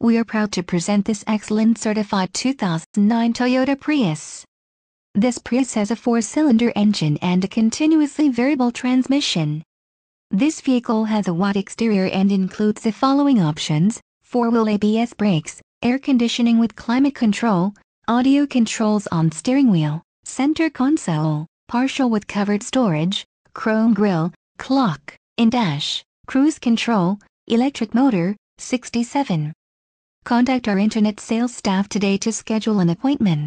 we are proud to present this excellent certified 2009 Toyota Prius. This Prius has a four-cylinder engine and a continuously variable transmission. This vehicle has a wide exterior and includes the following options, four-wheel ABS brakes, air conditioning with climate control, audio controls on steering wheel, center console, partial with covered storage, chrome grille, clock, in-dash, cruise control, electric motor, 67. Contact our internet sales staff today to schedule an appointment.